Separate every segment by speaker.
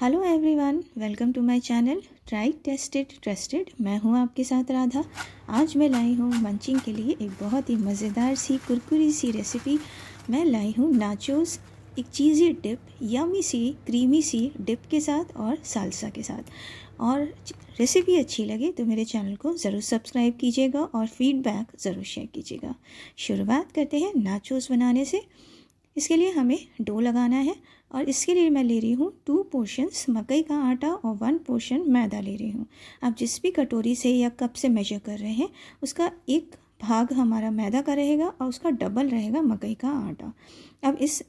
Speaker 1: hello everyone welcome to my channel try tested trusted मैं हूं आपके साथ राधा आज मैं लाई हूं मंचिंग के लिए एक बहुत ही मज़ेदार सी कुरकुरी सी रेसिपी मैं लाई हूं नाचोस एक चीज़ी डिप यमी सी क्रीमी सी डिप के साथ और सालसा के साथ और रेसिपी अच्छी लगे तो मेरे चैनल को ज़रूर सब्सक्राइब कीजिएगा और फीडबैक ज़रूर शेयर कीजिएगा शुरुआत करते हैं नाचोस बनाने से इसके लिए हमें डो लगाना है और इसके लिए मैं ले रही हूँ टू पोर्शंस मकई का आटा और वन पोर्शन मैदा ले रही हूँ आप जिस भी कटोरी से या कप से मेजर कर रहे हैं उसका एक भाग हमारा मैदा का रहेगा और उसका डबल रहेगा मकई का आटा अब इस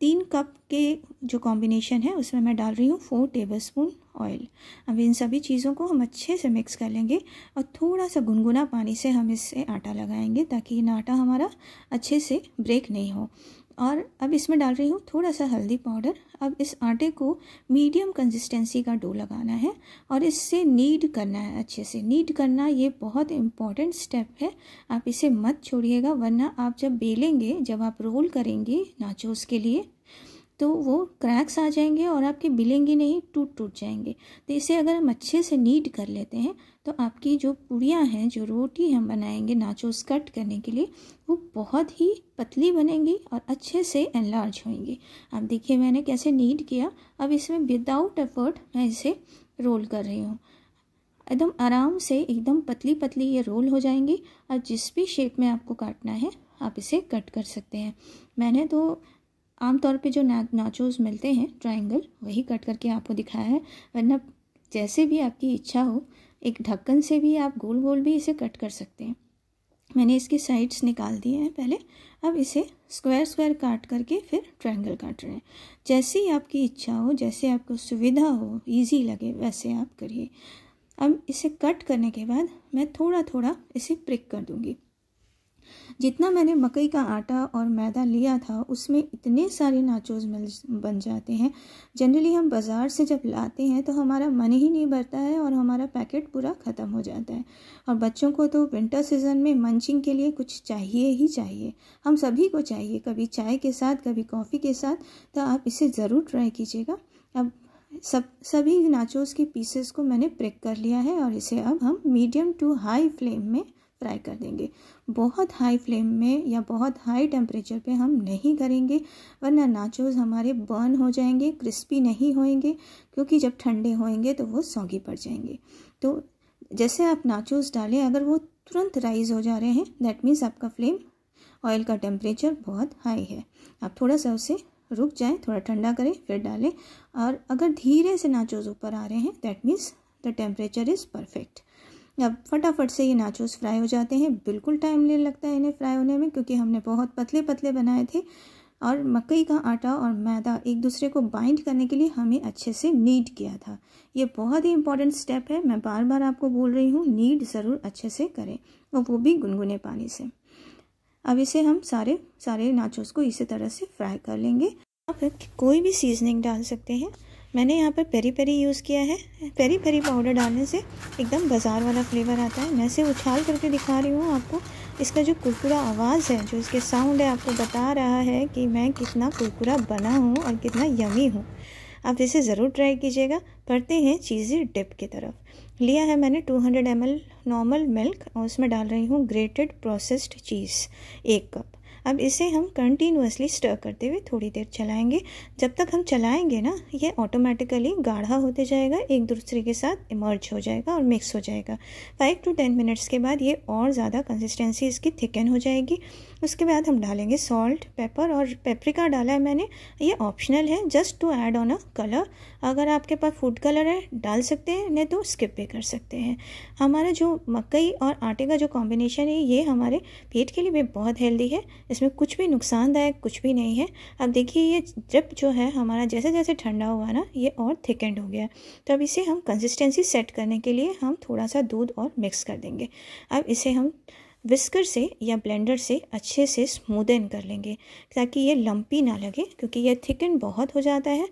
Speaker 1: तीन कप के जो कॉम्बिनेशन है उसमें मैं डाल रही हूँ फोर टेबल स्पून ऑयल अब इन सभी चीज़ों को हम अच्छे से मिक्स कर लेंगे और थोड़ा सा गुनगुना पानी से हम इससे आटा लगाएंगे ताकि ये आटा हमारा अच्छे से ब्रेक नहीं हो और अब इसमें डाल रही हूँ थोड़ा सा हल्दी पाउडर अब इस आटे को मीडियम कंसिस्टेंसी का डो लगाना है और इससे नीड करना है अच्छे से नीड करना ये बहुत इम्पॉर्टेंट स्टेप है आप इसे मत छोड़िएगा वरना आप जब बेलेंगे जब आप रोल करेंगे नाचोस के लिए तो वो क्रैक्स आ जाएंगे और आपके बिलेंग ही नहीं टूट टूट जाएंगे तो इसे अगर हम अच्छे से नीड कर लेते हैं तो आपकी जो पूड़ियाँ हैं जो रोटी हम बनाएंगे नाचोस कट करने के लिए वो बहुत ही पतली बनेंगी और अच्छे से एनलार्ज होंगी अब देखिए मैंने कैसे नीड किया अब इसमें विदाउट एफर्ट मैं इसे रोल कर रही हूँ एकदम आराम से एकदम पतली पतली ये रोल हो जाएंगी और जिस भी शेप में आपको काटना है आप इसे कट कर सकते हैं मैंने तो आमतौर पे जो ना नाचोस मिलते हैं ट्रायंगल वही कट करके आपको दिखाया है वरना जैसे भी आपकी इच्छा हो एक ढक्कन से भी आप गोल गोल भी इसे कट कर सकते हैं मैंने इसकी साइड्स निकाल दिए हैं पहले अब इसे स्क्वायर स्क्वायर काट करके फिर ट्रायंगल काट रहे हैं जैसे ही आपकी इच्छा हो जैसे आपको सुविधा हो ईज़ी लगे वैसे आप करिए अब इसे कट करने के बाद मैं थोड़ा थोड़ा इसे प्रिक कर दूँगी जितना मैंने मकई का आटा और मैदा लिया था उसमें इतने सारे नाचोज मिल बन जाते हैं जनरली हम बाज़ार से जब लाते हैं तो हमारा मन ही नहीं भरता है और हमारा पैकेट पूरा ख़त्म हो जाता है और बच्चों को तो विंटर सीज़न में मंचिंग के लिए कुछ चाहिए ही चाहिए हम सभी को चाहिए कभी चाय के साथ कभी कॉफ़ी के साथ तो आप इसे ज़रूर ट्राई कीजिएगा अब सब सभी नाचोज़ के पीसेस को मैंने प्रेक कर लिया है और इसे अब हम मीडियम टू हाई फ्लेम में फ्राई कर देंगे बहुत हाई फ्लेम में या बहुत हाई टेम्परेचर पे हम नहीं करेंगे वरना नाचोज़ हमारे बर्न हो जाएंगे क्रिस्पी नहीं होएंगे क्योंकि जब ठंडे होएंगे तो वो सौगी पड़ जाएंगे तो जैसे आप नाचोज़ डालें अगर वो तुरंत राइज हो जा रहे हैं दैट मीन्स आपका फ्लेम ऑयल का टेम्परेचर बहुत हाई है आप थोड़ा सा उसे रुक जाए थोड़ा ठंडा करें फिर डालें और अगर धीरे से नाचोज ऊपर आ रहे हैं that means the temperature is perfect अब फटाफट से ये नाचोस फ्राई हो जाते हैं बिल्कुल टाइम ले लगता है इन्हें फ्राई होने में क्योंकि हमने बहुत पतले पतले बनाए थे और मकई का आटा और मैदा एक दूसरे को बाइंड करने के लिए हमें अच्छे से नीड किया था ये बहुत ही इंपॉर्टेंट स्टेप है मैं बार बार आपको बोल रही हूँ नीड ज़रूर अच्छे से करें और वो भी गुनगुने पानी से अब इसे हम सारे सारे नाचोस को इसी तरह से फ्राई कर लेंगे आप कोई भी सीजनिंग डाल सकते हैं मैंने यहाँ पर पेरी पेरी यूज़ किया है पेरी पेरी पाउडर डालने से एकदम बाज़ार वाला फ्लेवर आता है मैं से उछाल करके दिखा रही हूँ आपको इसका जो कुरकुरा आवाज़ है जो इसके साउंड है आपको बता रहा है कि मैं कितना कुरकुरा बना हूँ और कितना यमी हूँ आप इसे ज़रूर ट्राई कीजिएगा पढ़ते हैं चीज़ी डिप की तरफ लिया है मैंने 200 हंड्रेड नॉर्मल मिल्क और उसमें डाल रही हूँ ग्रेटेड प्रोसेस्ड चीज़ एक कप अब इसे हम कंटिन्यूसली स्टर करते हुए थोड़ी देर चलाएंगे जब तक हम चलाएंगे ना ये ऑटोमेटिकली गाढ़ा होते जाएगा एक दूसरे के साथ इमर्ज हो जाएगा और मिक्स हो जाएगा फाइव टू टेन मिनट्स के बाद ये और ज़्यादा कंसिस्टेंसी इसकी थिकन हो जाएगी उसके बाद हम डालेंगे सॉल्ट पेपर और पेपरिका डाला है मैंने ये ऑप्शनल है just to add on a colour अगर आपके पास फूड कलर है डाल सकते हैं नहीं तो स्किप भी कर सकते हैं हमारा जो मकई और आटे का जो कॉम्बिनेशन है ये हमारे पेट के लिए भी बहुत हेल्दी है इसमें कुछ भी नुकसानदायक कुछ भी नहीं है अब देखिए ये जब जो है हमारा जैसे जैसे ठंडा हुआ ना ये और थिकेंड हो गया तो अब इसे हम कंसिस्टेंसी सेट करने के लिए हम थोड़ा सा दूध और मिक्स कर देंगे अब इसे हम विस्कर से या ब्लेंडर से अच्छे से स्मूदन कर लेंगे ताकि ये लंपी ना लगे क्योंकि ये थिकन बहुत हो जाता है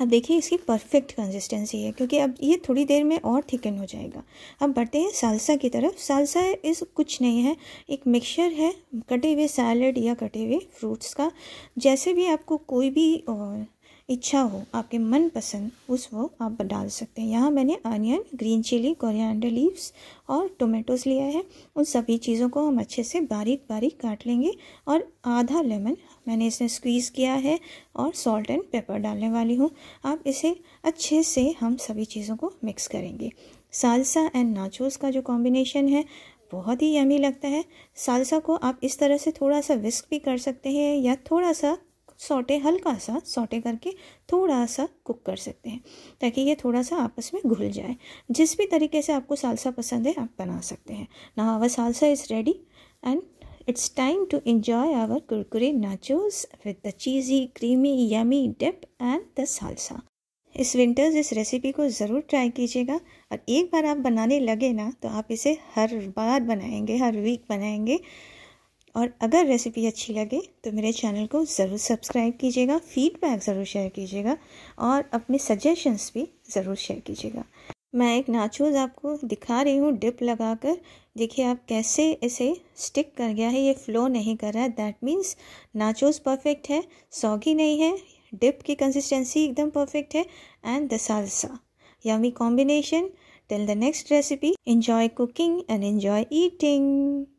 Speaker 1: अब देखिए इसकी परफेक्ट कंसिस्टेंसी है क्योंकि अब ये थोड़ी देर में और थिकन हो जाएगा अब बढ़ते हैं सालसा की तरफ सालसा इस कुछ नहीं है एक मिक्सचर है कटे हुए सैलड या कटे हुए फ्रूट्स का जैसे भी आपको कोई भी इच्छा हो आपके मनपसंद उस वो आप डाल सकते हैं यहाँ मैंने onion green chilli coriander leaves और टोमेटोज़ लिया है उन सभी चीज़ों को हम अच्छे से बारीक बारीक काट लेंगे और आधा लेमन मैंने इसमें स्क्वीज़ किया है और सॉल्ट एंड पेपर डालने वाली हूँ आप इसे अच्छे से हम सभी चीज़ों को मिक्स करेंगे सालसा एंड नाचोस का जो कॉम्बिनेशन है बहुत ही यमी लगता है सालसा को आप इस तरह से थोड़ा सा विस्क भी कर सकते हैं या थोड़ा सा सोटे हल्का सा सोटे करके थोड़ा सा कुक कर सकते हैं ताकि ये थोड़ा सा आपस में घुल जाए जिस भी तरीके से आपको सालसा पसंद है आप बना सकते हैं ना our salsa is ready and it's time to enjoy our कुरकुरे nachos with the cheesy creamy yummy dip and the salsa इस विंटर्स इस रेसिपी को ज़रूर ट्राई कीजिएगा और एक बार आप बनाने लगे ना तो आप इसे हर बार बनाएंगे हर वीक बनाएंगे और अगर रेसिपी अच्छी लगे तो मेरे चैनल को ज़रूर सब्सक्राइब कीजिएगा फीडबैक ज़रूर शेयर कीजिएगा और अपने सजेशंस भी ज़रूर शेयर कीजिएगा मैं एक नाचोज आपको दिखा रही हूँ डिप लगाकर देखिए आप कैसे इसे स्टिक कर गया है ये फ्लो नहीं कर रहा है दैट मीन्स नाचोज परफेक्ट है सौगी नहीं है डिप की कंसिस्टेंसी एकदम परफेक्ट है and the salsa yummy combination till the next recipe enjoy cooking and enjoy eating